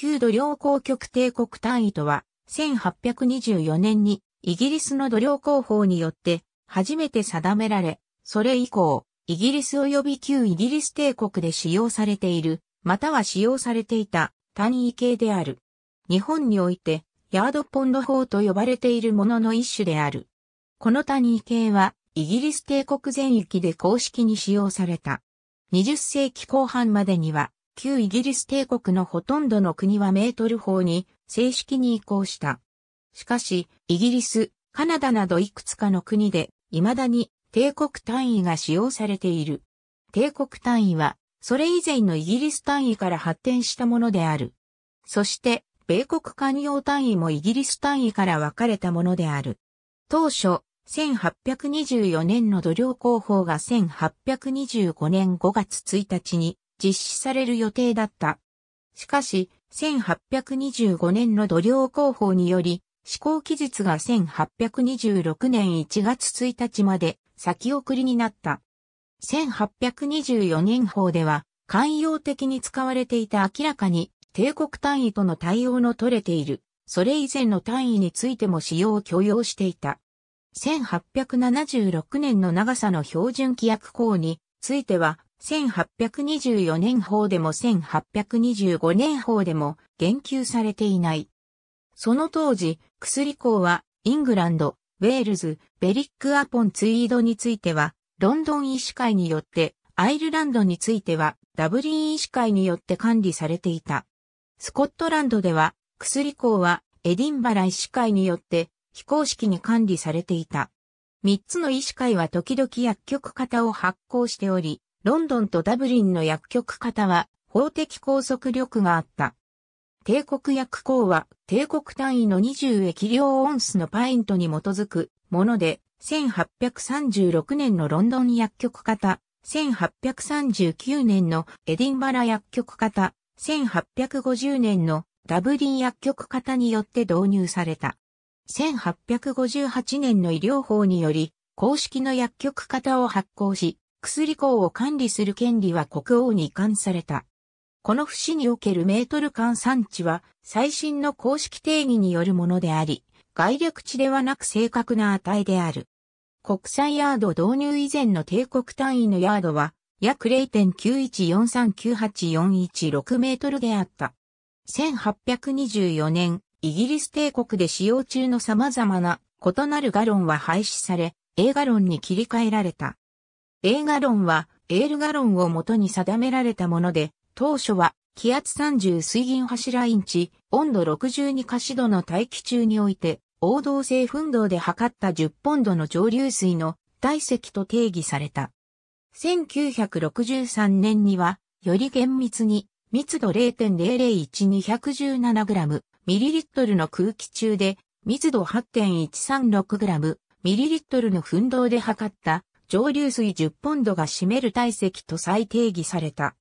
旧土領公局帝国単位とは、1824年にイギリスの土領公法によって初めて定められ、それ以降、イギリス及び旧イギリス帝国で使用されている、または使用されていた単位形である。日本において、ヤードポンド法と呼ばれているものの一種である。この単位形は、イギリス帝国全域で公式に使用された。20世紀後半までには、旧イギリス帝国のほとんどの国はメートル法に正式に移行した。しかし、イギリス、カナダなどいくつかの国で、未だに帝国単位が使用されている。帝国単位は、それ以前のイギリス単位から発展したものである。そして、米国官用単位もイギリス単位から分かれたものである。当初、1824年の土量工法が1825年5月1日に実施される予定だった。しかし、1825年の土量工法により、施行期日が1826年1月1日まで先送りになった。1824年法では、慣用的に使われていた明らかに帝国単位との対応の取れている、それ以前の単位についても使用を許容していた。1876年の長さの標準規約項については、1824年法でも1825年法でも言及されていない。その当時、薬港はイングランド、ウェールズ、ベリック・アポン・ツイードについては、ロンドン医師会によって、アイルランドについては、ダブリン医師会によって管理されていた。スコットランドでは、薬港はエディンバラ医師会によって非公式に管理されていた。三つの医師会は時々薬局型を発行しており、ロンドンとダブリンの薬局方は法的拘束力があった。帝国薬港は帝国単位の20液量オンスのパイントに基づくもので、1836年のロンドン薬局方、1839年のエディンバラ薬局方、1850年のダブリン薬局方によって導入された。1858年の医療法により、公式の薬局方を発行し、薬港を管理する権利は国王に移管された。この節におけるメートル間産地は最新の公式定義によるものであり、概略値ではなく正確な値である。国際ヤード導入以前の帝国単位のヤードは約0.9143984416メートルであった。1824年、イギリス帝国で使用中の様々な異なるガロンは廃止され、A ガロンに切り替えられた。映画論は、エールガロンをもとに定められたもので、当初は気圧30水銀柱インチ、温度62カシドの大気中において、王道性噴動で測った10ポンドの蒸留水の体積と定義された。1963年には、より厳密に、密度0 0 0 1 2 1 7グラム、ミリリットルの空気中で、密度8.136グラム、ミリリットルの噴動で測った蒸留水10ポンドが占める体積と再定義された。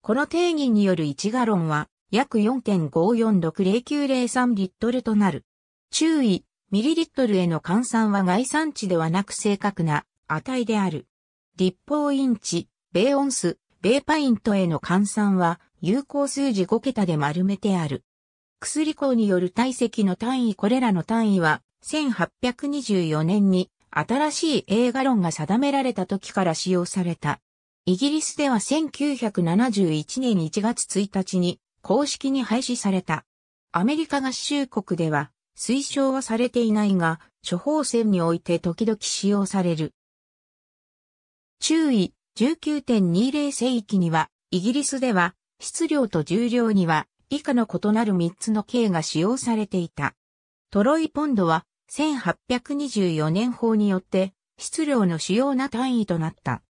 この定義による1ガロンは約4.546093リットルとなる。注意、ミリリットルへの換算は外産値ではなく正確な値である。立方インチ、米オンス、米パイントへの換算は有効数字5桁で丸めてある。薬効による体積の単位これらの単位は1824年に新しい映画論が定められた時から使用された。イギリスでは1971年1月1日に公式に廃止された。アメリカ合衆国では推奨はされていないが、処方箋において時々使用される。注意、19.20世紀には、イギリスでは、質量と重量には、以下の異なる3つの径が使用されていた。トロイポンドは、1824年法によって質量の主要な単位となった。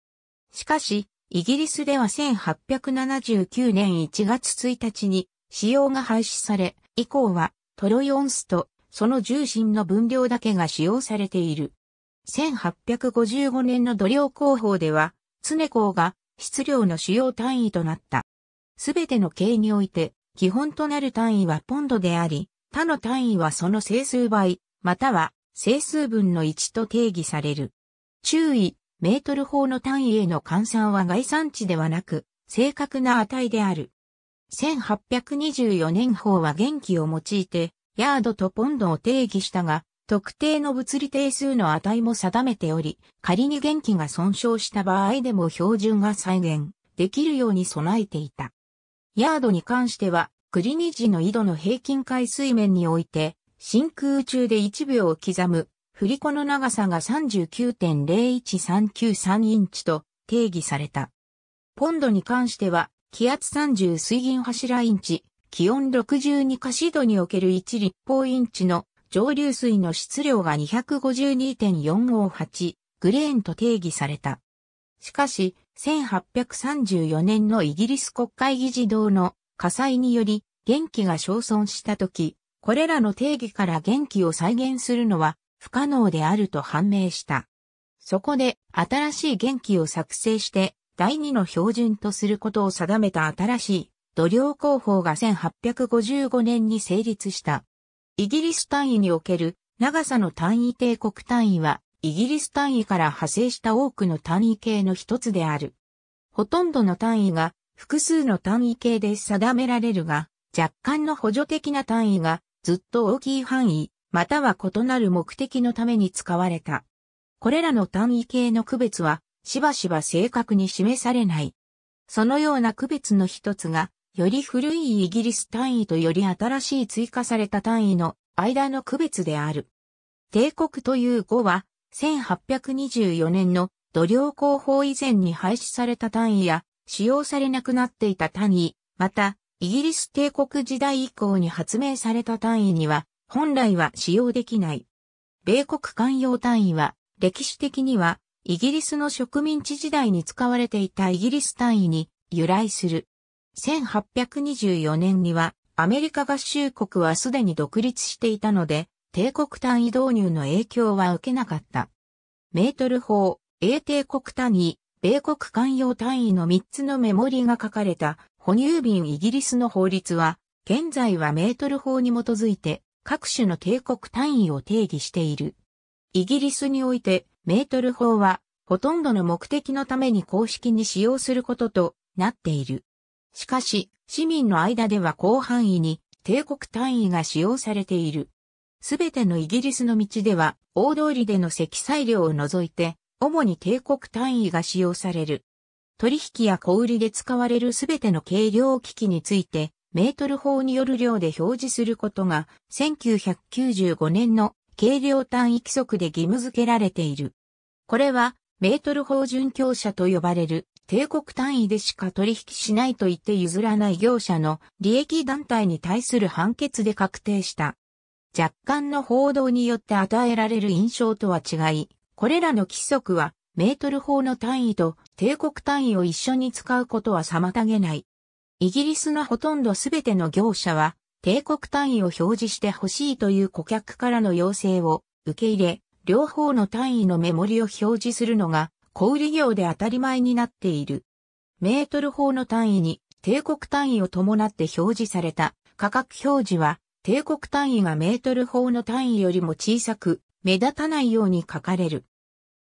しかし、イギリスでは1879年1月1日に使用が廃止され、以降はトロイオンスとその重心の分量だけが使用されている。1855年の土量工法では、常工が質量の主要単位となった。すべての計において、基本となる単位はポンドであり、他の単位はその整数倍、または整数分の1と定義される。注意、メートル法の単位への換算は概算値ではなく、正確な値である。1824年法は元気を用いて、ヤードとポンドを定義したが、特定の物理定数の値も定めており、仮に元気が損傷した場合でも標準が再現できるように備えていた。ヤードに関しては、クリニジの井戸の平均海水面において、真空中で1秒を刻む、振り子の長さが39.01393インチと定義された。ポンドに関しては、気圧30水銀柱インチ、気温62カシドにおける1立方インチの蒸留水の質量が252.458グレーンと定義された。しかし、1834年のイギリス国会議事堂の火災により、元気が消損した時、これらの定義から元気を再現するのは不可能であると判明した。そこで新しい元気を作成して第二の標準とすることを定めた新しい土量工法が1855年に成立した。イギリス単位における長さの単位帝国単位はイギリス単位から派生した多くの単位系の一つである。ほとんどの単位が複数の単位系で定められるが、若干の補助的な単位がずっと大きい範囲、または異なる目的のために使われた。これらの単位形の区別は、しばしば正確に示されない。そのような区別の一つが、より古いイギリス単位とより新しい追加された単位の間の区別である。帝国という語は、1824年の土量工法以前に廃止された単位や、使用されなくなっていた単位、また、イギリス帝国時代以降に発明された単位には、本来は使用できない。米国官用単位は、歴史的には、イギリスの植民地時代に使われていたイギリス単位に由来する。1824年には、アメリカ合衆国はすでに独立していたので、帝国単位導入の影響は受けなかった。メートル法、英帝国単位、米国官用単位の3つのメモリが書かれた哺乳瓶イギリスの法律は、現在はメートル法に基づいて、各種の帝国単位を定義している。イギリスにおいて、メートル法は、ほとんどの目的のために公式に使用することとなっている。しかし、市民の間では広範囲に帝国単位が使用されている。すべてのイギリスの道では、大通りでの積載量を除いて、主に帝国単位が使用される。取引や小売りで使われるすべての計量機器について、メートル法による量で表示することが、1995年の計量単位規則で義務付けられている。これは、メートル法準教者と呼ばれる、帝国単位でしか取引しないと言って譲らない業者の利益団体に対する判決で確定した。若干の報道によって与えられる印象とは違い、これらの規則はメートル法の単位と帝国単位を一緒に使うことは妨げない。イギリスのほとんどすべての業者は、帝国単位を表示してほしいという顧客からの要請を受け入れ、両方の単位のメモリを表示するのが小売業で当たり前になっている。メートル法の単位に帝国単位を伴って表示された価格表示は帝国単位がメートル法の単位よりも小さく目立たないように書かれる。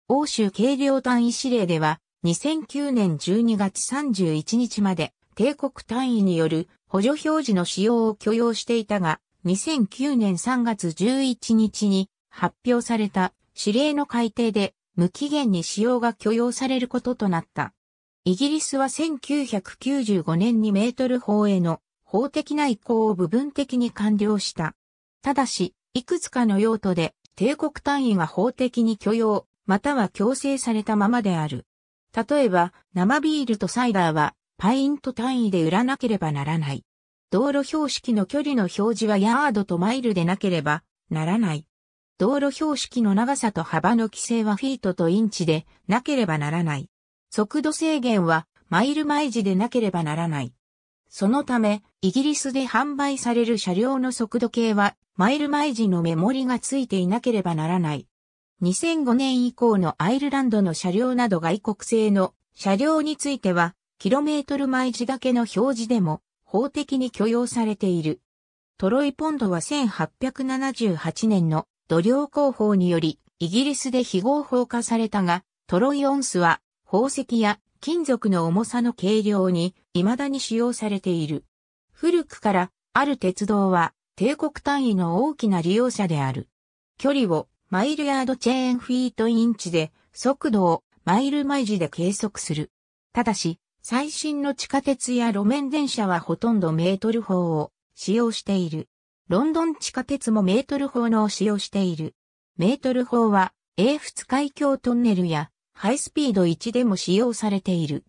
欧州軽量単位指令では2009年12月31日まで帝国単位による補助表示の使用を許容していたが、2009年3月11日に発表された指令の改定で無期限に使用が許容されることとなった。イギリスは1995年にメートル法への法的な移行を部分的に完了した。ただし、いくつかの用途で帝国単位が法的に許容、または強制されたままである。例えば、生ビールとサイダーは、パイント単位で売らなければならない。道路標識の距離の表示はヤードとマイルでなければならない。道路標識の長さと幅の規制はフィートとインチでなければならない。速度制限はマイル毎時でなければならない。そのため、イギリスで販売される車両の速度計はマイル毎時のメモリがついていなければならない。2005年以降のアイルランドの車両など外国製の車両については、キロメートル毎時だけの表示でも法的に許容されている。トロイポンドは1878年の土量工法により、イギリスで非合法化されたが、トロイオンスは宝石や金属の重さの軽量に未だに使用されている。古くからある鉄道は帝国単位の大きな利用者である。距離をマイルヤードチェーンフィートインチで速度をマイル毎時で計測する。ただし、最新の地下鉄や路面電車はほとんどメートル法を使用している。ロンドン地下鉄もメートル法のを使用している。メートル法は、英仏海峡トンネルやハイスピード1でも使用されている。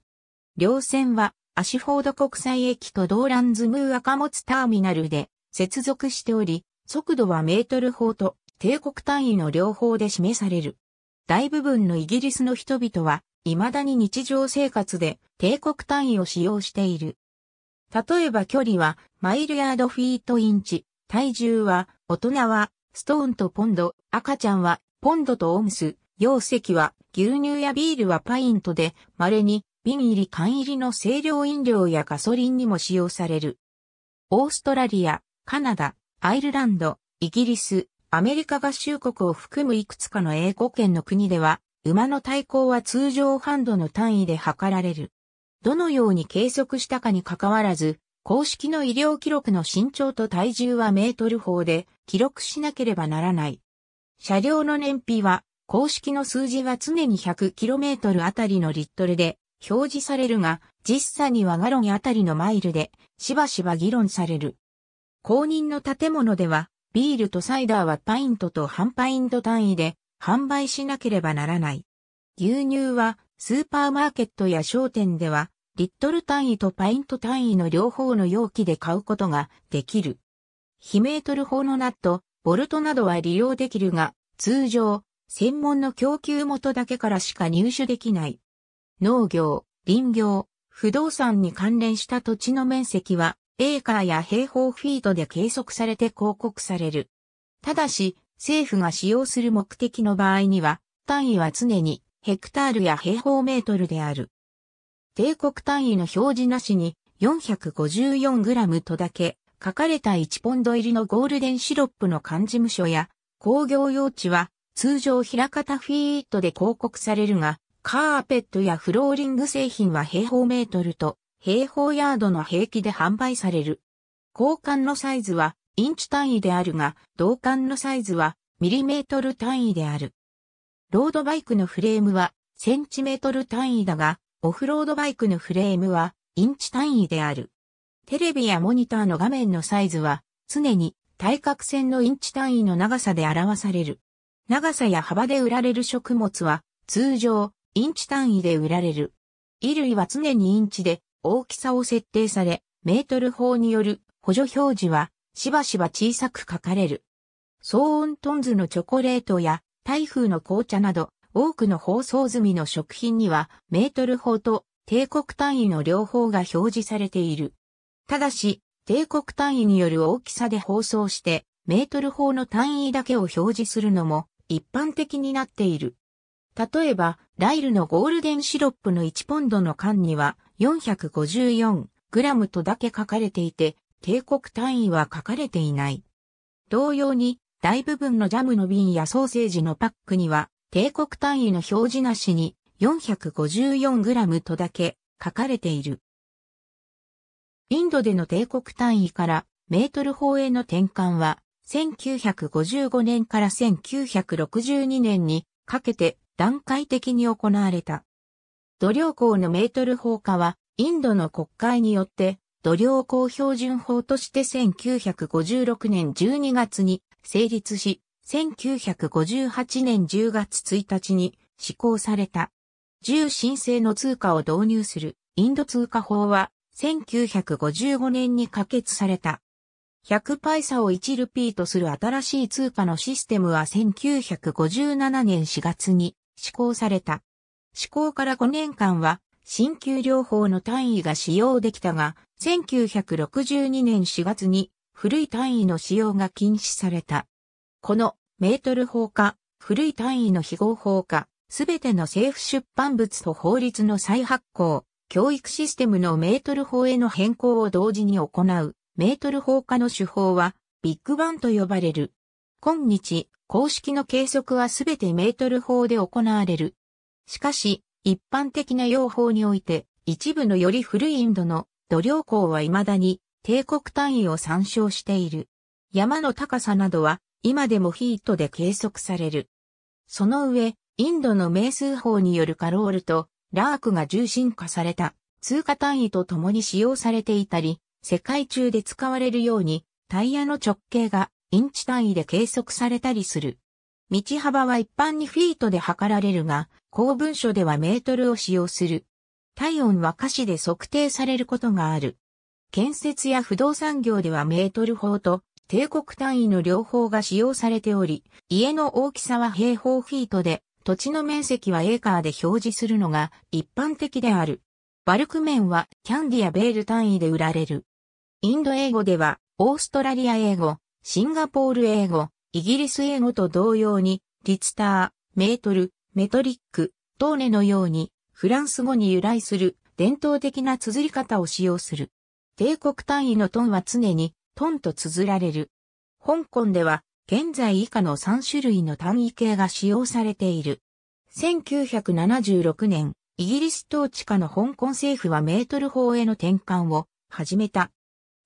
両線は、アシフォード国際駅とドーランズムーモツターミナルで接続しており、速度はメートル法と帝国単位の両方で示される。大部分のイギリスの人々は、未だに日常生活で帝国単位を使用している。例えば距離はマイルヤードフィートインチ、体重は大人はストーンとポンド、赤ちゃんはポンドとオムス、容積は牛乳やビールはパイントで稀に瓶入り缶入りの清涼飲料やガソリンにも使用される。オーストラリア、カナダ、アイルランド、イギリス、アメリカ合衆国を含むいくつかの英語圏の国では、馬の体高は通常ハンドの単位で測られる。どのように計測したかにかかわらず、公式の医療記録の身長と体重はメートル法で記録しなければならない。車両の燃費は、公式の数字は常に 100km あたりのリットルで表示されるが、実際にはガロンあたりのマイルでしばしば議論される。公認の建物では、ビールとサイダーはパイントと半パイント単位で販売しなければならない。牛乳はスーパーマーケットや商店ではリットル単位とパイント単位の両方の容器で買うことができる。非メートル法のナット、ボルトなどは利用できるが、通常、専門の供給元だけからしか入手できない。農業、林業、不動産に関連した土地の面積はエーカーや平方フィートで計測されて広告される。ただし、政府が使用する目的の場合には、単位は常にヘクタールや平方メートルである。帝国単位の表示なしに 454g とだけ書かれた1ポンド入りのゴールデンシロップの管事務所や工業用地は通常平方フィートで広告されるが、カーペットやフローリング製品は平方メートルと平方ヤードの平気で販売される。交換のサイズはインチ単位であるが、同管のサイズはミリメートル単位である。ロードバイクのフレームはセンチメートル単位だが、オフロードバイクのフレームはインチ単位である。テレビやモニターの画面のサイズは常に対角線のインチ単位の長さで表される。長さや幅で売られる食物は通常インチ単位で売られる。衣類は常にインチで大きさを設定され、メートル法による補助表示はしばしば小さく書かれる。騒音トンズのチョコレートや台風の紅茶など多くの包装済みの食品にはメートル法と帝国単位の両方が表示されている。ただし、帝国単位による大きさで包装してメートル法の単位だけを表示するのも一般的になっている。例えば、ライルのゴールデンシロップの1ポンドの缶には454グラムとだけ書かれていて、帝国単位は書かれていない。同様に、大部分のジャムの瓶やソーセージのパックには、帝国単位の表示なしに 454g とだけ書かれている。インドでの帝国単位からメートル法への転換は、1955年から1962年にかけて段階的に行われた。土量港のメートル法化は、インドの国会によって、土量港標準法として1956年12月に成立し、1958年10月1日に施行された。重申請の通貨を導入するインド通貨法は1955年に可決された。100パイサを1ルピーとする新しい通貨のシステムは1957年4月に施行された。施行から5年間は、新旧療法の単位が使用できたが、1962年4月に古い単位の使用が禁止された。このメートル法か、古い単位の非合法か、すべての政府出版物と法律の再発行、教育システムのメートル法への変更を同時に行う、メートル法化の手法は、ビッグバンと呼ばれる。今日、公式の計測はすべてメートル法で行われる。しかし、一般的な用法において、一部のより古いインドの土量港は未だに帝国単位を参照している。山の高さなどは今でもヒートで計測される。その上、インドの名数法によるカロールとラークが重心化された通貨単位と共に使用されていたり、世界中で使われるようにタイヤの直径がインチ単位で計測されたりする。道幅は一般にフィートで測られるが、公文書ではメートルを使用する。体温は歌詞で測定されることがある。建設や不動産業ではメートル法と帝国単位の両方が使用されており、家の大きさは平方フィートで、土地の面積はエーカーで表示するのが一般的である。バルク面はキャンディやベール単位で売られる。インド英語では、オーストラリア英語、シンガポール英語、イギリス英語と同様に、リツター、メートル、メトリック、トーネのように、フランス語に由来する伝統的な綴り方を使用する。帝国単位のトンは常にトンと綴られる。香港では現在以下の3種類の単位形が使用されている。1976年、イギリス統治下の香港政府はメートル法への転換を始めた。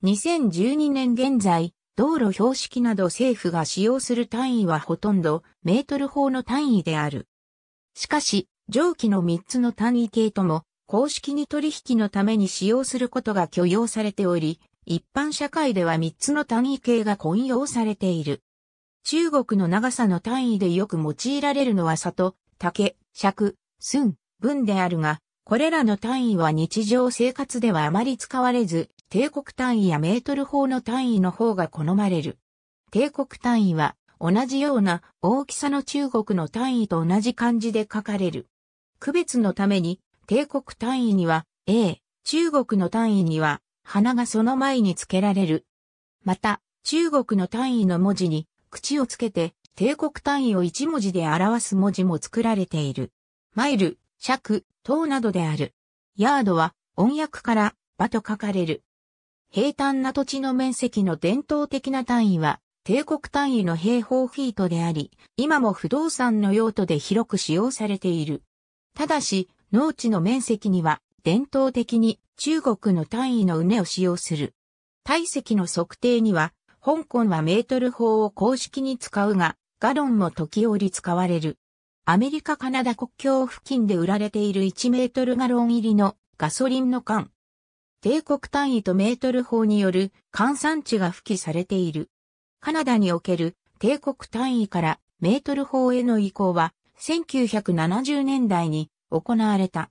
2012年現在、道路標識など政府が使用する単位はほとんどメートル法の単位である。しかし、上記の3つの単位系とも、公式に取引のために使用することが許容されており、一般社会では3つの単位系が混用されている。中国の長さの単位でよく用いられるのは里、竹、尺、寸、分であるが、これらの単位は日常生活ではあまり使われず、帝国単位やメートル法の単位の方が好まれる。帝国単位は同じような大きさの中国の単位と同じ漢字で書かれる。区別のために、帝国単位には、A、中国の単位には、花がその前に付けられる。また、中国の単位の文字に、口をつけて、帝国単位を一文字で表す文字も作られている。マイル、尺、等などである。ヤードは、音訳から、場と書かれる。平坦な土地の面積の伝統的な単位は、帝国単位の平方フィートであり、今も不動産の用途で広く使用されている。ただし、農地の面積には伝統的に中国の単位の畝を使用する。体積の測定には、香港はメートル法を公式に使うが、ガロンも時折使われる。アメリカ・カナダ国境付近で売られている1メートルガロン入りのガソリンの缶。帝国単位とメートル法による換算値が付記されている。カナダにおける帝国単位からメートル法への移行は1970年代に行われた。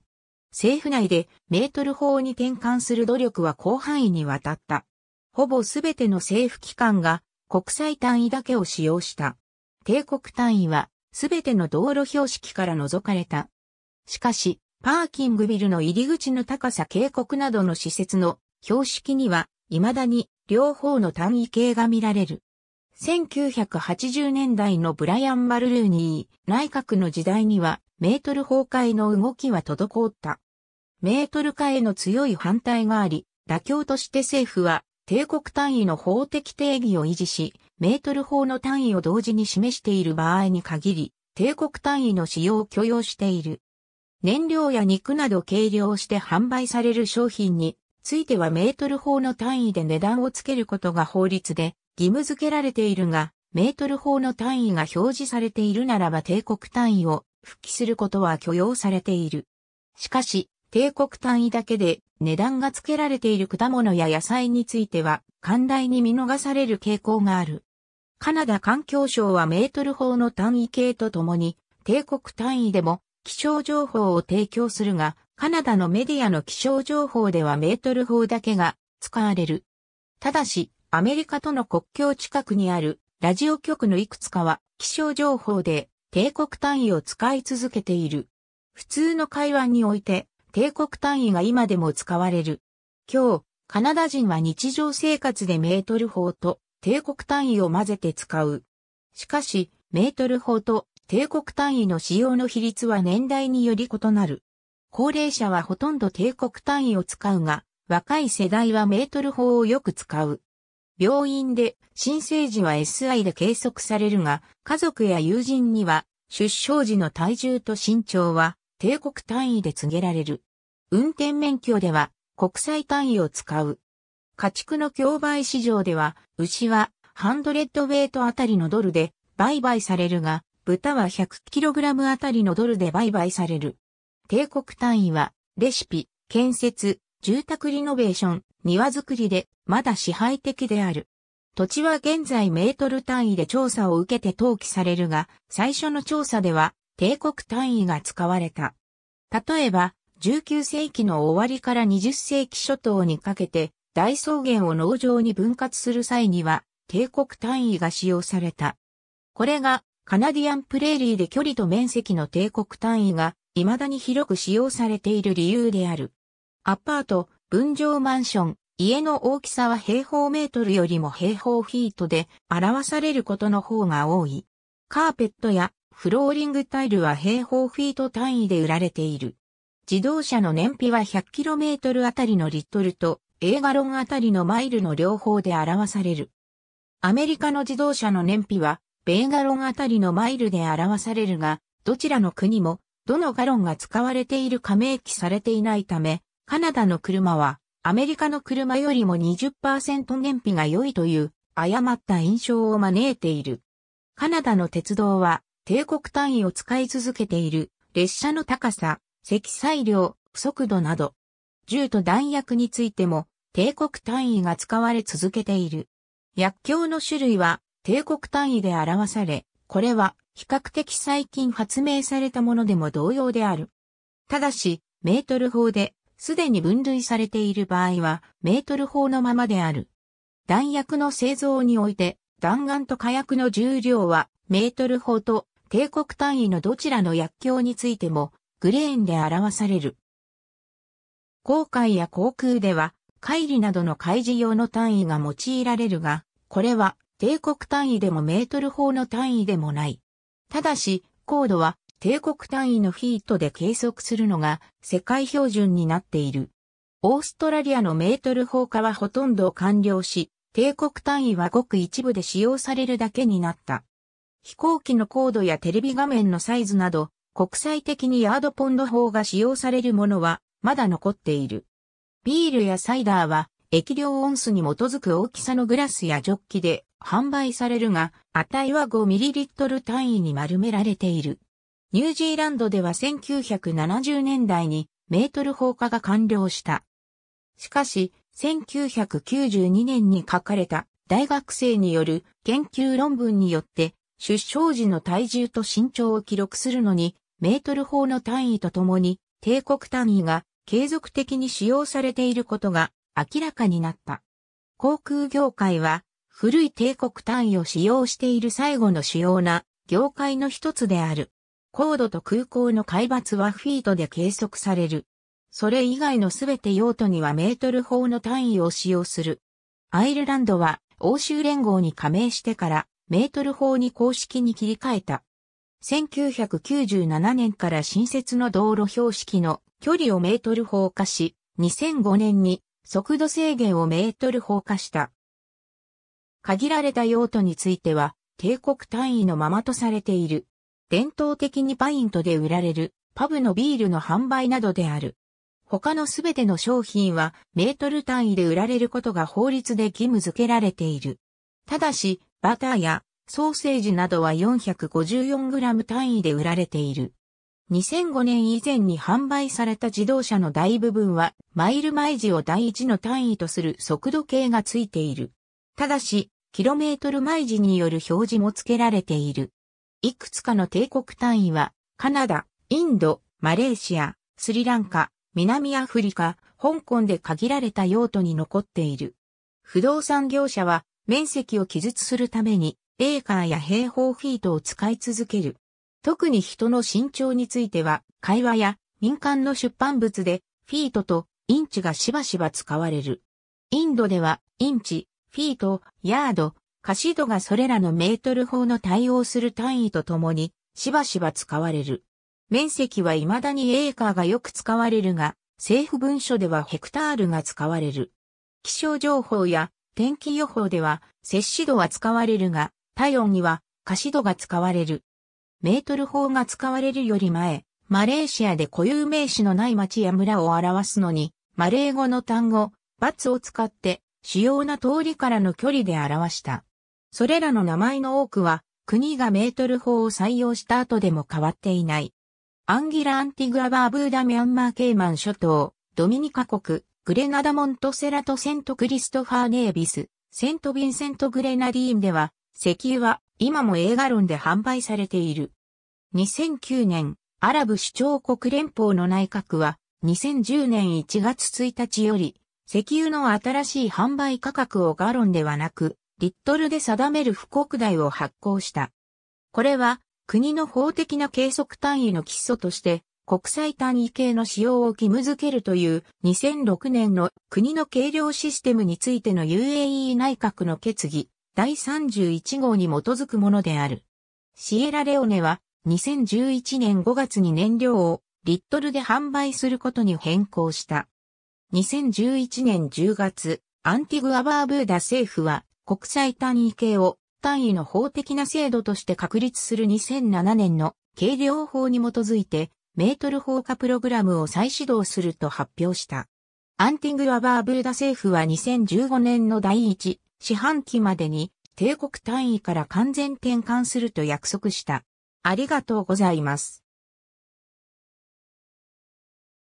政府内でメートル法に転換する努力は広範囲にわたった。ほぼすべての政府機関が国際単位だけを使用した。帝国単位はすべての道路標識から除かれた。しかし、パーキングビルの入り口の高さ警告などの施設の標識には未だに両方の単位形が見られる。1980年代のブライアン・マルルーニー内閣の時代にはメートル崩壊の動きは滞った。メートル化への強い反対があり、妥協として政府は帝国単位の法的定義を維持し、メートル法の単位を同時に示している場合に限り、帝国単位の使用を許容している。燃料や肉など計量して販売される商品についてはメートル法の単位で値段をつけることが法律で義務付けられているが、メートル法の単位が表示されているならば帝国単位を復帰することは許容されている。しかし、帝国単位だけで値段が付けられている果物や野菜については、寛大に見逃される傾向がある。カナダ環境省はメートル法の単位系とともに、帝国単位でも気象情報を提供するが、カナダのメディアの気象情報ではメートル法だけが使われる。ただし、アメリカとの国境近くにあるラジオ局のいくつかは気象情報で帝国単位を使い続けている。普通の会話において帝国単位が今でも使われる。今日、カナダ人は日常生活でメートル法と帝国単位を混ぜて使う。しかし、メートル法と帝国単位の使用の比率は年代により異なる。高齢者はほとんど帝国単位を使うが、若い世代はメートル法をよく使う。病院で新生児は SI で計測されるが、家族や友人には出生時の体重と身長は帝国単位で告げられる。運転免許では国際単位を使う。家畜の競売市場では牛はハンドレッドウェイトあたりのドルで売買されるが、豚は 100kg あたりのドルで売買される。帝国単位はレシピ、建設、住宅リノベーション、庭作りでまだ支配的である。土地は現在メートル単位で調査を受けて登記されるが、最初の調査では帝国単位が使われた。例えば、19世紀の終わりから20世紀初頭にかけて、大草原を農場に分割する際には、帝国単位が使用された。これが、カナディアンプレーリーで距離と面積の帝国単位が、未だに広く使用されている理由である。アパート、分譲マンション、家の大きさは平方メートルよりも平方フィートで表されることの方が多い。カーペットやフローリングタイルは平方フィート単位で売られている。自動車の燃費は 100km あたりのリットルと映画ロンあたりのマイルの両方で表される。アメリカの自動車の燃費は、米ガロンあたりのマイルで表されるが、どちらの国も、どのガロンが使われているか明記されていないため、カナダの車はアメリカの車よりも20%燃費が良いという誤った印象を招いている。カナダの鉄道は帝国単位を使い続けている列車の高さ、積載量、速度など、銃と弾薬についても帝国単位が使われ続けている。薬莢の種類は帝国単位で表され、これは比較的最近発明されたものでも同様である。ただし、メートル法ですでに分類されている場合は、メートル法のままである。弾薬の製造において、弾丸と火薬の重量は、メートル法と帝国単位のどちらの薬莢についても、グレーンで表される。航海や航空では、海里などの海事用の単位が用いられるが、これは帝国単位でもメートル法の単位でもない。ただし、高度は帝国単位のフィートで計測するのが世界標準になっている。オーストラリアのメートル砲火はほとんど完了し、帝国単位はごく一部で使用されるだけになった。飛行機の高度やテレビ画面のサイズなど、国際的にヤードポンド法が使用されるものは、まだ残っている。ビールやサイダーは、液量オンスに基づく大きさのグラスやジョッキで販売されるが、値は 5ml 単位に丸められている。ニュージーランドでは1970年代にメートル法火が完了した。しかし、1992年に書かれた大学生による研究論文によって、出生時の体重と身長を記録するのに、メートル法の単位とともに、帝国単位が継続的に使用されていることが明らかになった。航空業界は、古い帝国単位を使用している最後の主要な業界の一つである。高度と空港の海抜はフィートで計測される。それ以外のすべて用途にはメートル法の単位を使用する。アイルランドは欧州連合に加盟してからメートル法に公式に切り替えた。1997年から新設の道路標識の距離をメートル法化し、2005年に速度制限をメートル法化した。限られた用途については、帝国単位のままとされている。伝統的にパイントで売られるパブのビールの販売などである。他のすべての商品はメートル単位で売られることが法律で義務付けられている。ただし、バターやソーセージなどは 454g 単位で売られている。2005年以前に販売された自動車の大部分はマイル毎時を第一の単位とする速度計がついている。ただし、キロメートル毎時による表示も付けられている。いくつかの帝国単位は、カナダ、インド、マレーシア、スリランカ、南アフリカ、香港で限られた用途に残っている。不動産業者は面積を記述するためにエーカーや平方フィートを使い続ける。特に人の身長については会話や民間の出版物でフィートとインチがしばしば使われる。インドではインチ、フィート、ヤード、カシ度がそれらのメートル法の対応する単位とともに、しばしば使われる。面積は未だにエーカーがよく使われるが、政府文書ではヘクタールが使われる。気象情報や天気予報では、摂氏度は使われるが、体温にはカシ度が使われる。メートル法が使われるより前、マレーシアで固有名詞のない町や村を表すのに、マレー語の単語、バツを使って、主要な通りからの距離で表した。それらの名前の多くは、国がメートル法を採用した後でも変わっていない。アンギラ・アンティグア・バーブーダ・ミャンマー・ケイマン諸島、ドミニカ国、グレナダ・モント・セラト・セント・クリストファー・ネービス、セント・ヴィンセント・グレナディーンでは、石油は今も映画論で販売されている。2009年、アラブ首長国連邦の内閣は、2010年1月1日より、石油の新しい販売価格をガロンではなく、リットルで定める布告代を発行した。これは、国の法的な計測単位の基礎として、国際単位系の使用を義務づけるという2006年の国の計量システムについての UAE 内閣の決議第31号に基づくものである。シエラレオネは2011年5月に燃料をリットルで販売することに変更した。2011年10月、アンティグアバーブーダ政府は国際単位系を単位の法的な制度として確立する2007年の計量法に基づいてメートル法化プログラムを再始動すると発表した。アンティングア・バーブーダ政府は2015年の第1四半期までに帝国単位から完全転換すると約束した。ありがとうございます。